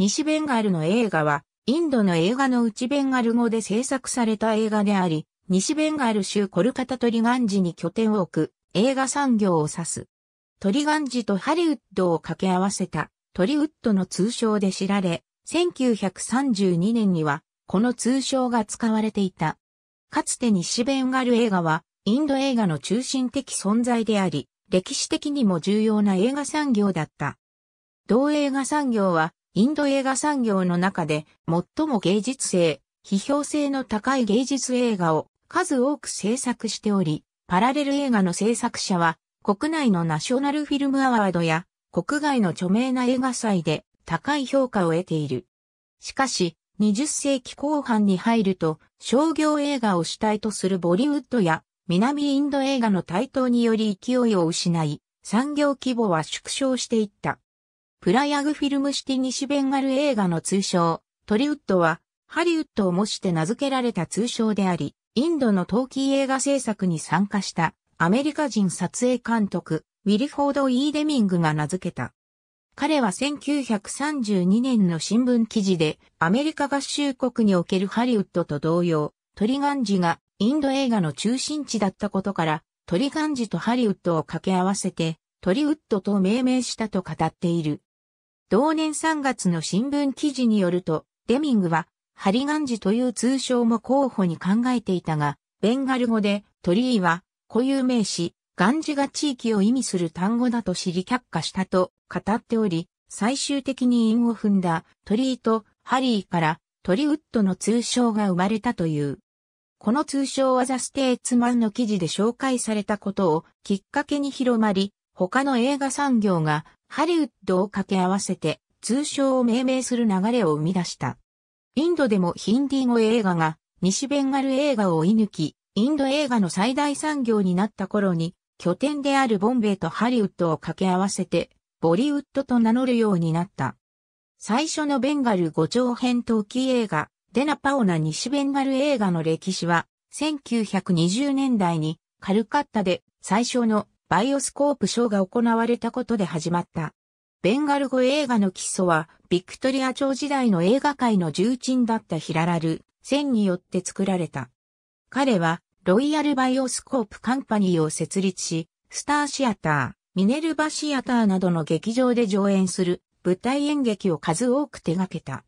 西ベンガルの映画は、インドの映画の内ベンガル語で制作された映画であり、西ベンガル州コルカタトリガンジに拠点を置く映画産業を指す。トリガンジとハリウッドを掛け合わせたトリウッドの通称で知られ、1932年にはこの通称が使われていた。かつて西ベンガル映画はインド映画の中心的存在であり、歴史的にも重要な映画産業だった。同映画産業はインド映画産業の中で最も芸術性、批評性の高い芸術映画を数多く制作しており、パラレル映画の制作者は国内のナショナルフィルムアワードや国外の著名な映画祭で高い評価を得ている。しかし、20世紀後半に入ると商業映画を主体とするボリウッドや南インド映画の台頭により勢いを失い、産業規模は縮小していった。プライアグフィルムシティ西ベンガル映画の通称、トリウッドは、ハリウッドを模して名付けられた通称であり、インドの陶器映画制作に参加したアメリカ人撮影監督、ウィリフォード・イーデミングが名付けた。彼は1932年の新聞記事で、アメリカ合衆国におけるハリウッドと同様、トリガンジがインド映画の中心地だったことから、トリガンジとハリウッドを掛け合わせて、トリウッドと命名したと語っている。同年3月の新聞記事によると、デミングは、ハリガンジという通称も候補に考えていたが、ベンガル語で、トリーは、固有名詞、ガンジが地域を意味する単語だと知り却下したと語っており、最終的に韻を踏んだトリーとハリーからトリウッドの通称が生まれたという。この通称はザ・ステーツマンの記事で紹介されたことをきっかけに広まり、他の映画産業がハリウッドを掛け合わせて通称を命名する流れを生み出した。インドでもヒンディー語映画が西ベンガル映画を追い抜き、インド映画の最大産業になった頃に、拠点であるボンベイとハリウッドを掛け合わせて、ボリウッドと名乗るようになった。最初のベンガル五長編陶器映画、デナパオナ西ベンガル映画の歴史は、1920年代にカルカッタで最初のバイオスコープショーが行われたことで始まった。ベンガル語映画の基礎は、ビクトリア朝時代の映画界の重鎮だったヒララル、センによって作られた。彼は、ロイヤルバイオスコープカンパニーを設立し、スターシアター、ミネルバシアターなどの劇場で上演する舞台演劇を数多く手掛けた。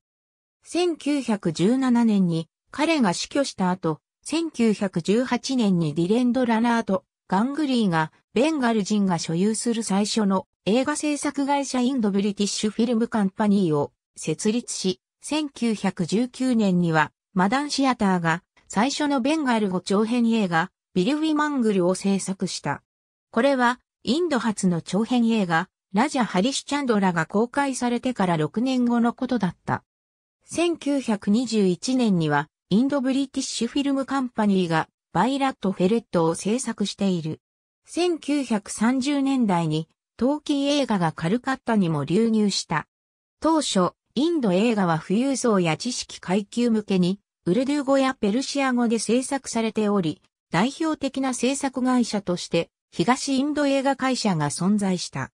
1917年に彼が死去した後、1918年にディレンド・ラナート・ガングリーがベンガル人が所有する最初の映画制作会社インドブリティッシュフィルムカンパニーを設立し、1919年にはマダンシアターが最初のベンガル語長編映画ビル・ウィマングルを制作した。これはインド初の長編映画ラジャ・ハリシチャンドラが公開されてから6年後のことだった。1921年にはインドブリティッシュフィルムカンパニーがバイラットフェレットを制作している。1930年代に陶器映画がカルカッタにも流入した。当初、インド映画は富裕層や知識階級向けに、ウルドゥー語やペルシア語で制作されており、代表的な制作会社として、東インド映画会社が存在した。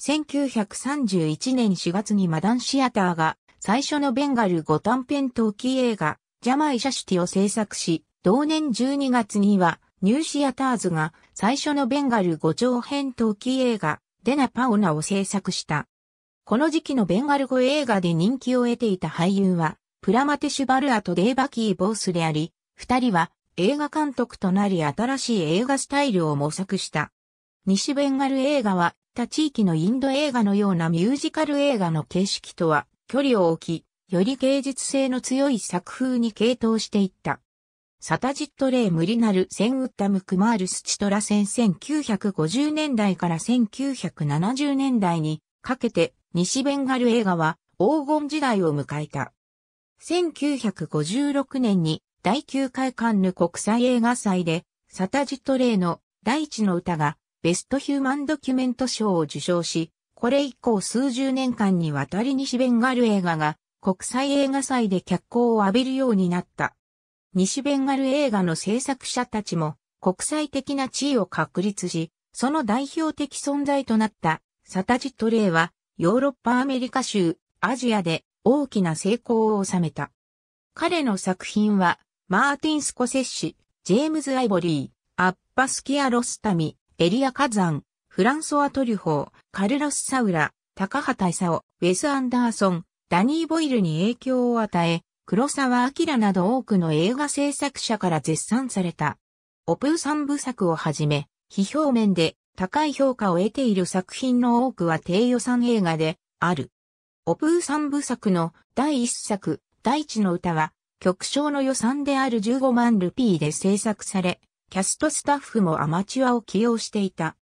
1931年4月にマダンシアターが最初のベンガル5短編陶器映画、ジャマイシャシティを制作し、同年12月には、ニューシアターズが最初のベンガル語長編陶器映画、デナ・パオナを制作した。この時期のベンガル語映画で人気を得ていた俳優は、プラマテシュバルアとデーバキー・ボースであり、二人は映画監督となり新しい映画スタイルを模索した。西ベンガル映画は、他地域のインド映画のようなミュージカル映画の形式とは距離を置き、より芸術性の強い作風に傾倒していった。サタジットレイ・ムリナルセンウッタムクマールスチトラ戦1950年代から1970年代にかけて西ベンガル映画は黄金時代を迎えた。1956年に第9回カンヌ国際映画祭でサタジットレイの第一の歌がベストヒューマンドキュメント賞を受賞し、これ以降数十年間にわたり西ベンガル映画が国際映画祭で脚光を浴びるようになった。西ベンガル映画の制作者たちも国際的な地位を確立し、その代表的存在となったサタジトレイはヨーロッパアメリカ州、アジアで大きな成功を収めた。彼の作品はマーティン・スコセッシ、ジェームズ・アイボリー、アッパスキア・ロスタミ、エリア・カザン、フランソワ・トリュホー、カルロス・サウラ、高畑オ、ウェス・アンダーソン、ダニー・ボイルに影響を与え、黒沢明など多くの映画制作者から絶賛された。オプー三部作をはじめ、非表面で高い評価を得ている作品の多くは低予算映画である。オプー三部作の第一作、大地の歌は、極小の予算である15万ルピーで制作され、キャストスタッフもアマチュアを起用していた。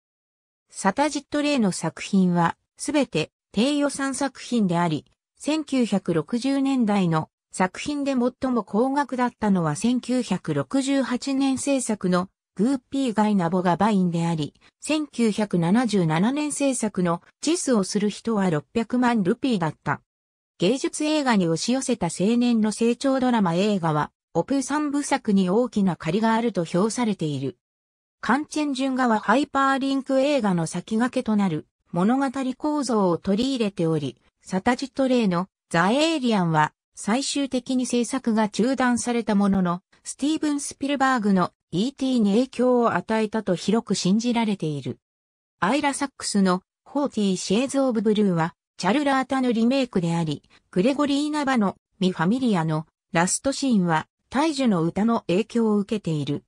サタジット・レイの作品は、すべて低予算作品であり、1960年代の作品で最も高額だったのは1968年制作のグーピーガイナボがバインであり、1977年制作のチスをする人は600万ルピーだった。芸術映画に押し寄せた青年の成長ドラマ映画は、オプ三部作に大きな借りがあると評されている。カンチェンジュンガはハイパーリンク映画の先駆けとなる物語構造を取り入れており、サタジトレイのザ・エイリアンは最終的に制作が中断されたものの、スティーブン・スピルバーグの E.T. に影響を与えたと広く信じられている。アイラ・サックスの40 Shades of Blue は、チャルラータのリメイクであり、グレゴリー・ナバのミ・ファミリアのラストシーンは、大樹の歌の影響を受けている。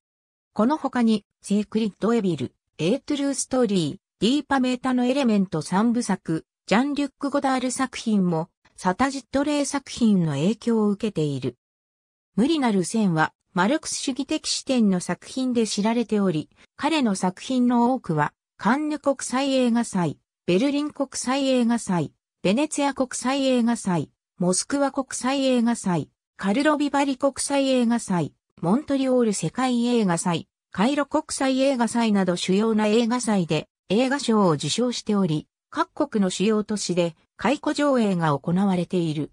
この他に、セークリッド・エビル、エイトゥルー・ストーリー、ディーパ・メータのエレメント3部作、ジャン・リュック・ゴダール作品もサタジットレイ作品の影響を受けている。無理なる線はマルクス主義的視点の作品で知られており、彼の作品の多くは、カンヌ国際映画祭、ベルリン国際映画祭、ベネツィア国際映画祭、モスクワ国際映画祭、カルロビバリ国際映画祭、モントリオール世界映画祭、カイロ国際映画祭など主要な映画祭で映画賞を受賞しており、各国の主要都市で解雇上映が行われている。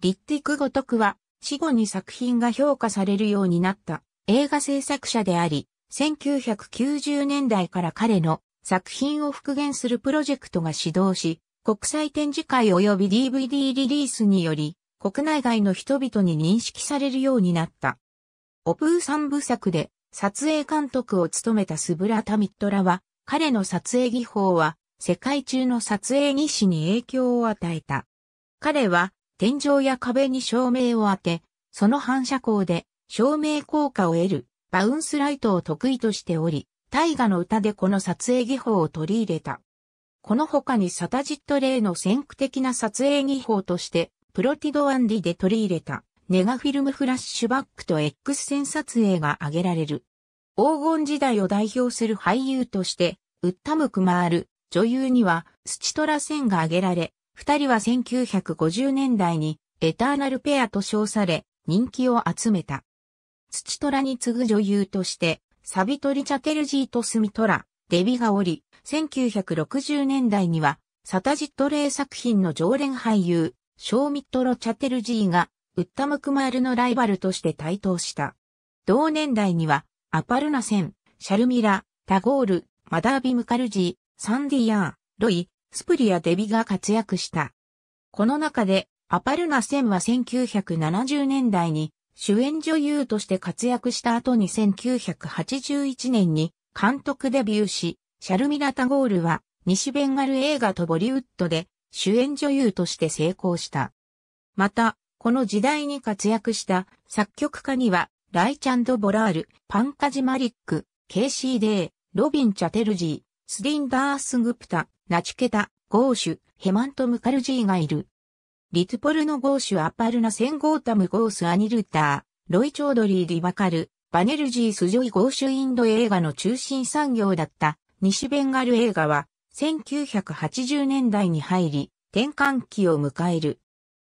リッティクごとくは死後に作品が評価されるようになった映画制作者であり、1990年代から彼の作品を復元するプロジェクトが始動し、国際展示会及び DVD リリースにより、国内外の人々に認識されるようになった。オプー三部作で撮影監督を務めたスブラタミットラは、彼の撮影技法は世界中の撮影技師に影響を与えた。彼は天井や壁に照明を当て、その反射光で照明効果を得るバウンスライトを得意としており、大河の歌でこの撮影技法を取り入れた。この他にサタジットイの先駆的な撮影技法として、プロティドアンディで取り入れたネガフィルムフラッシュバックと X 線撮影が挙げられる。黄金時代を代表する俳優として、ウッタムクマール、女優にはスチトランが挙げられ、二人は1950年代にエターナルペアと称され、人気を集めた。土虎に次ぐ女優として、サビトリ・チャテルジーとスミトラ、デビがおり、1960年代には、サタジットレイ作品の常連俳優、ショーミットロ・チャテルジーが、ウッタム・クマールのライバルとして台頭した。同年代には、アパルナセン、シャルミラ、タゴール、マダービ・ムカルジー、サンディアー、ロイ、スプリア・デビが活躍した。この中で、アパルナ・センは1970年代に主演女優として活躍した後に1981年に監督デビューし、シャルミラ・タゴールは西ベンガル映画とボリウッドで主演女優として成功した。また、この時代に活躍した作曲家には、ライチャンド・ボラール、パンカジ・マリック、ケイシー・デー、ロビン・チャテルジー、スリンダース・グプタ、ナチケタ、ゴーシュ、ヘマント・ムカルジーがいる。リトポルノ・ゴーシュ・アパルナ・セン・ゴータム・ゴース・アニルター、ロイ・チョードリー・ディバカル、バネルジー・スジョイ・ゴーシュ・インド映画の中心産業だった西ベンガル映画は1980年代に入り転換期を迎える。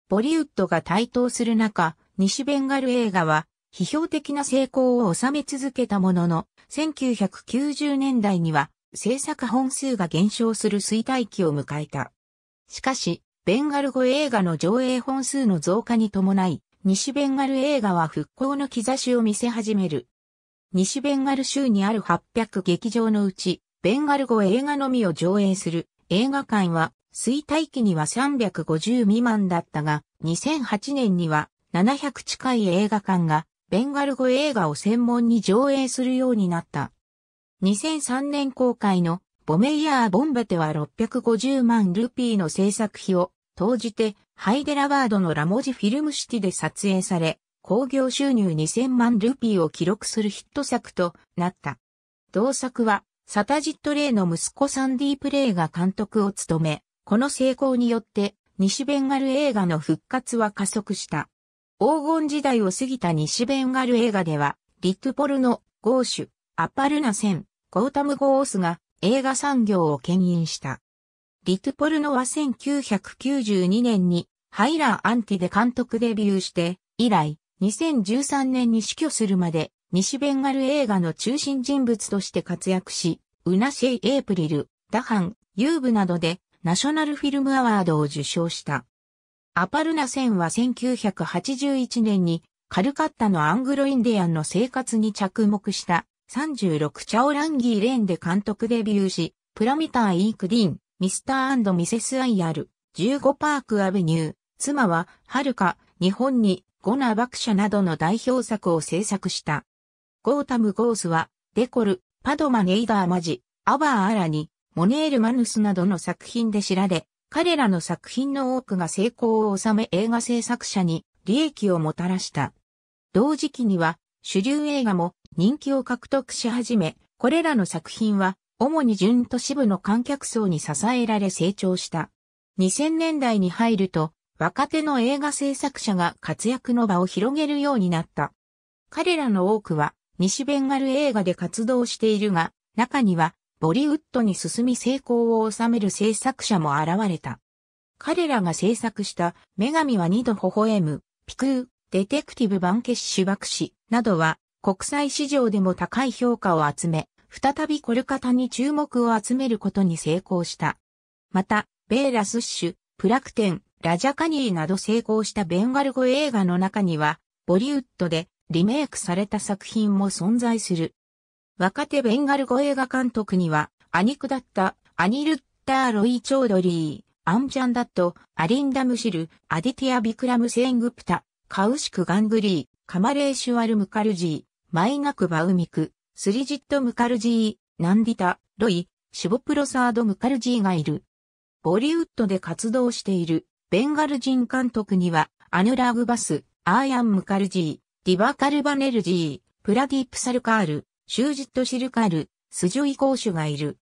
ボリウッドが台頭する中、西ベンガル映画は批評的な成功を収め続けたものの、1990年代には制作本数が減少する衰退期を迎えた。しかし、ベンガル語映画の上映本数の増加に伴い、西ベンガル映画は復興の兆しを見せ始める。西ベンガル州にある800劇場のうち、ベンガル語映画のみを上映する映画館は、衰退期には350未満だったが、2008年には700近い映画館がベンガル語映画を専門に上映するようになった。2003年公開のボメイヤー・ボンベテは650万ルピーの制作費を投じてハイデラバードのラモジフィルムシティで撮影され、興行収入2000万ルピーを記録するヒット作となった。同作はサタジット・レイの息子サンディ・プレイが監督を務め、この成功によって西ベンガル映画の復活は加速した。黄金時代を過ぎた西ベンガル映画では、リトポルのゴーシュ、アパルナセン、ゴータム・ゴースが映画産業を牽引した。リトポルノは1992年にハイラー・アンティで監督デビューして、以来、2013年に死去するまで、西ベンガル映画の中心人物として活躍し、ウナシェイ・エイプリル、ダハン、ユーブなどで、ナショナルフィルムアワードを受賞した。アパルナセンは1981年に、カルカッタのアングロインディアンの生活に着目した36チャオランギーレーンで監督デビューし、プラミター・イーク・ディーン、ミスターミセス・アイアル、15パーク・アベニュー、妻は、はるか、日本に、ゴナ・バクシャなどの代表作を制作した。ゴータム・ゴースは、デコル、パドマ・ネイダー・マジ、アバー・アラニ、モネール・マヌスなどの作品で知られ、彼らの作品の多くが成功を収め映画制作者に利益をもたらした。同時期には、主流映画も人気を獲得し始め、これらの作品は主に準都市部の観客層に支えられ成長した。2000年代に入ると、若手の映画制作者が活躍の場を広げるようになった。彼らの多くは、西ベンガル映画で活動しているが、中には、ボリウッドに進み成功を収める制作者も現れた。彼らが制作した、女神は二度微笑む、ピクー、デテクティブ・バンケッシュ・バクシなどは、国際市場でも高い評価を集め、再びコルカタに注目を集めることに成功した。また、ベーラスッシュ、プラクテン、ラジャカニーなど成功したベンガル語映画の中には、ボリウッドでリメイクされた作品も存在する。若手ベンガル語映画監督には、アニクだったアニルッター・ロイ・チョードリー、アンジャンダット、アリンダムシル、アディティア・ビクラム・セングプタ、カウシク・ガングリー、カマレーシュアル・ムカルジー、マイナクバウミク、スリジット・ムカルジー、ナンディタ、ロイ、シボプロサード・ムカルジーがいる。ボリウッドで活動しているベンガル人監督にはアヌラグバス、アーヤン・ムカルジー、ディバ・カルバネルジー、プラディープ・サルカール、シュージット・シルカール、スジュイ・コーシュがいる。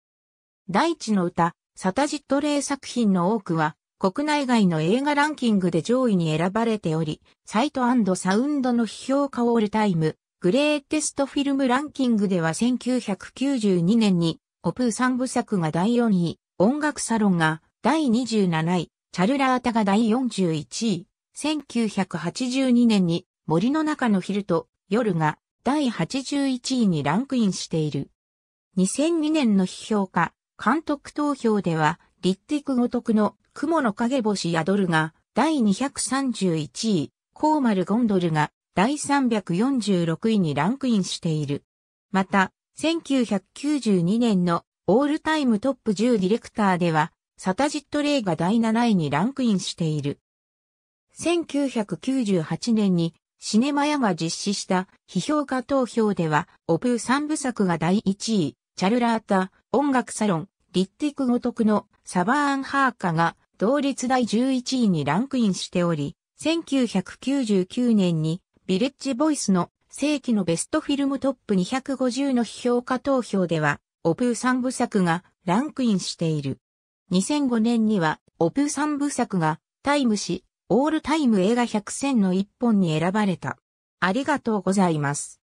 大地の歌、サタジット・レイ作品の多くは国内外の映画ランキングで上位に選ばれており、サイトサウンドの批評家オールタイム、グレーテストフィルムランキングでは1992年に、オプー3部作が第4位、音楽サロンが第27位、チャルラータが第41位、1982年に森の中の昼と夜が第81位にランクインしている。2002年の批評家、監督投票では、リッティクごとくの雲の影星宿るが第231位、コーマルゴンドルが第346位にランクインしている。また、1992年のオールタイムトップ10ディレクターでは、サタジットレイが第7位にランクインしている。1998年にシネマヤが実施した批評家投票では、オブー3部作が第1位、チャルラータ、音楽サロン、リッティクごとくのサバーンハーカが同率第11位にランクインしており、1999年にビレッジボイスの世紀のベストフィルムトップ250の評価投票では、オプー3部作がランクインしている。2005年には、オプー3部作がタイム誌、オールタイム映画100選の一本に選ばれた。ありがとうございます。